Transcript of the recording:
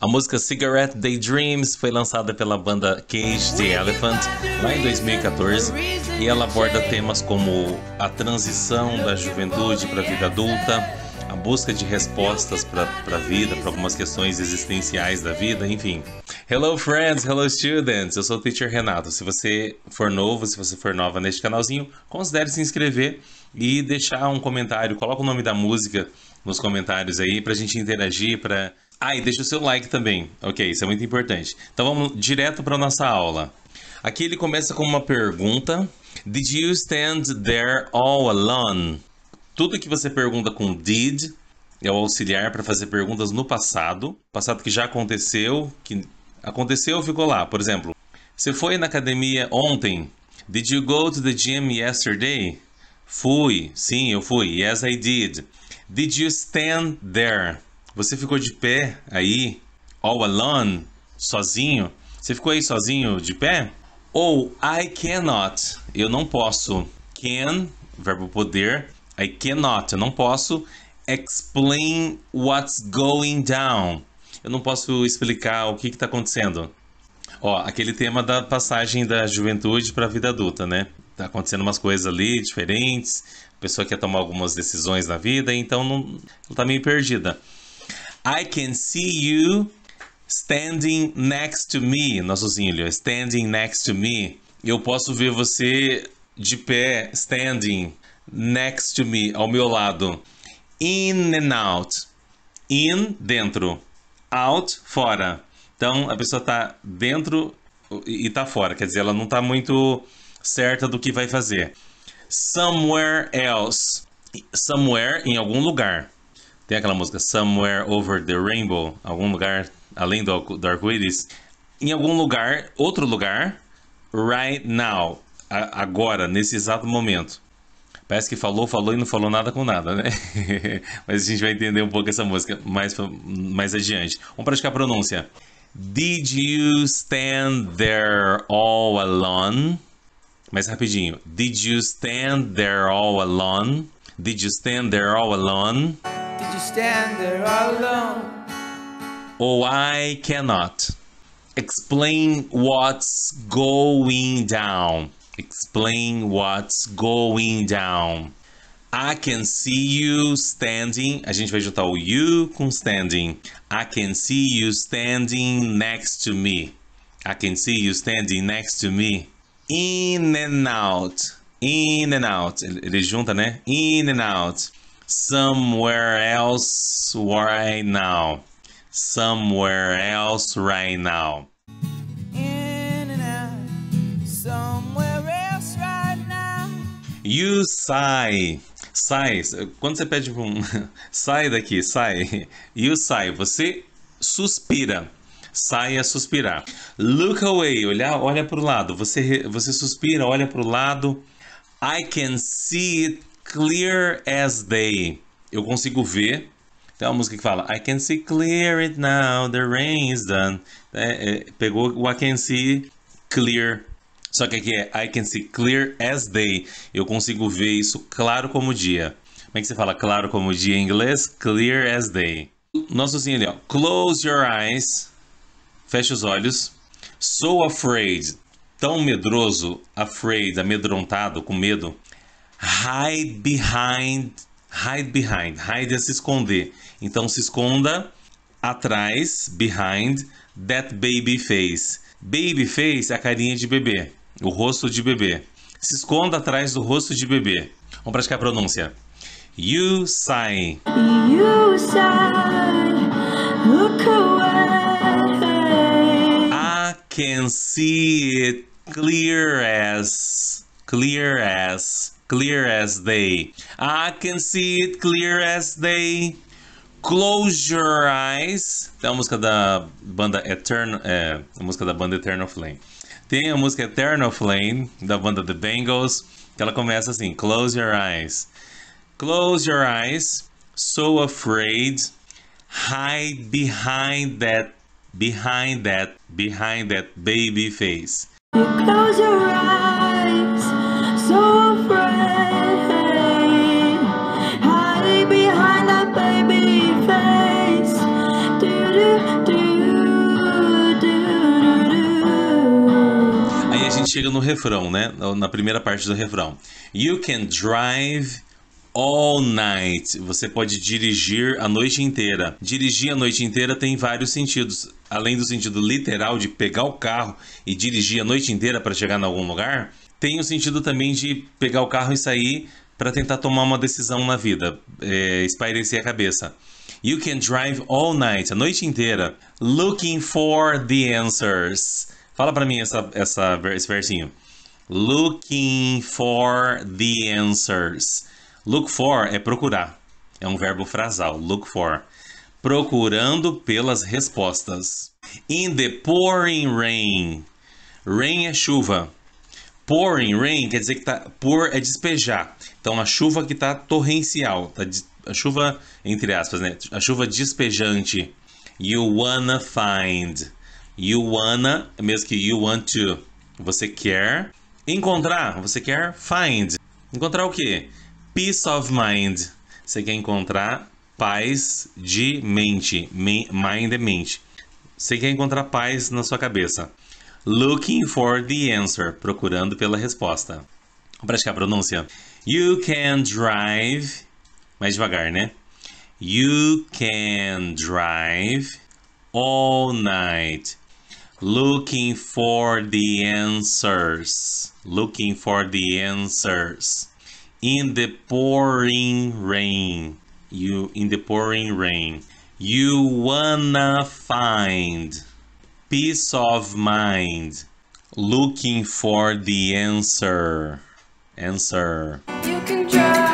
A música Cigarette Daydreams foi lançada pela banda Cage the Elephant lá em 2014 e ela aborda temas como a transição da juventude para a vida adulta, a busca de respostas para a vida, para algumas questões existenciais da vida, enfim. Hello friends, hello students. Eu sou o teacher Renato. Se você for novo, se você for nova neste canalzinho, considere se inscrever e deixar um comentário, coloca o nome da música nos comentários aí para a gente interagir, para ah, e deixa o seu like também. Ok, isso é muito importante. Então vamos direto para nossa aula. Aqui ele começa com uma pergunta. Did you stand there all alone? Tudo que você pergunta com did é o auxiliar para fazer perguntas no passado. Passado que já aconteceu, que aconteceu ficou lá. Por exemplo, você foi na academia ontem? Did you go to the gym yesterday? Fui. Sim, eu fui. Yes, I did. Did you stand there? Você ficou de pé aí, all alone, sozinho? Você ficou aí sozinho de pé? Ou I cannot, eu não posso. Can, verbo poder. I cannot, eu não posso. Explain what's going down. Eu não posso explicar o que está acontecendo. Ó, aquele tema da passagem da juventude para a vida adulta, né? Tá acontecendo umas coisas ali diferentes, a pessoa quer tomar algumas decisões na vida, então não, ela tá meio perdida. I can see you standing next to me. Nosso Zílio, standing next to me. Eu posso ver você de pé, standing next to me, ao meu lado. In and out. In, dentro. Out, fora. Então a pessoa está dentro e está fora, quer dizer, ela não está muito certa do que vai fazer. Somewhere else. Somewhere, em algum lugar. Tem aquela música Somewhere Over the Rainbow, algum lugar além do, do arco-íris. Em algum lugar, outro lugar, right now, a, agora, nesse exato momento. Parece que falou, falou e não falou nada com nada, né? Mas a gente vai entender um pouco essa música mais, mais adiante. Vamos praticar a pronúncia. Did you stand there all alone? Mais rapidinho. Did you stand there all alone? Did you stand there all alone? Did you stand there alone? Oh, I cannot explain what's going down. Explain what's going down. I can see you standing. A gente vai juntar o you com standing. I can see you standing next to me. I can see you standing next to me. In and out. In and out. Ele junta, né? In and out. Somewhere else right now. Somewhere else right now. You say, Sai. Quando você pede para um. sai daqui, sai. You say, Você suspira. sai a suspirar. Look away. Olhar, olha para o lado. Você, você suspira, olha para o lado. I can see it Clear as Day. Eu consigo ver. Tem uma música que fala I can see clear it now, the rain is done. É, é, pegou o I can see clear. Só que aqui é I can see clear as day. Eu consigo ver isso claro como dia. Como é que você fala claro como dia em inglês? Clear as day. Nosso sim ali, ó. Close your eyes. Fecha os olhos. So afraid. Tão medroso, afraid, amedrontado, com medo hide behind, hide behind, hide é se esconder. Então se esconda atrás, behind, that baby face. Baby face é a carinha de bebê, o rosto de bebê. Se esconda atrás do rosto de bebê. Vamos praticar a pronúncia. You sigh. You sigh. Look away. I can see it clear as. Clear as. clear as day. I can see it clear as day. Close your eyes. Tem a música da banda Eternal, é, a música da banda Eternal Flame. Tem a música Eternal Flame da banda The Bangles, que ela começa assim: Close your eyes. Close your eyes. So afraid. Hide behind that behind that behind that baby face. You close your eyes. gente chega no refrão, né? Na primeira parte do refrão. You can drive all night. Você pode dirigir a noite inteira. Dirigir a noite inteira tem vários sentidos. Além do sentido literal de pegar o carro e dirigir a noite inteira para chegar em algum lugar, tem o sentido também de pegar o carro e sair para tentar tomar uma decisão na vida, é, espairecer a cabeça. You can drive all night, a noite inteira, looking for the answers Fala para mim essa, essa, esse versinho. Looking for the answers. Look for é procurar. É um verbo frasal. Look for. Procurando pelas respostas. In the pouring rain. Rain é chuva. Pouring rain quer dizer que tá. Pour é despejar. Então a chuva que tá torrencial. Tá, a chuva, entre aspas, né? A chuva despejante. You wanna find. You wanna mesmo que you want to. Você quer encontrar, você quer find. Encontrar o quê? Peace of mind. Você quer encontrar paz de mente. Mind é mente. Você quer encontrar paz na sua cabeça. Looking for the answer. Procurando pela resposta. Vou praticar a pronúncia. You can drive. Mais devagar, né? You can drive all night looking for the answers, looking for the answers in the pouring rain. You in the pouring rain, you wanna find peace of mind, looking for the answer. Answer.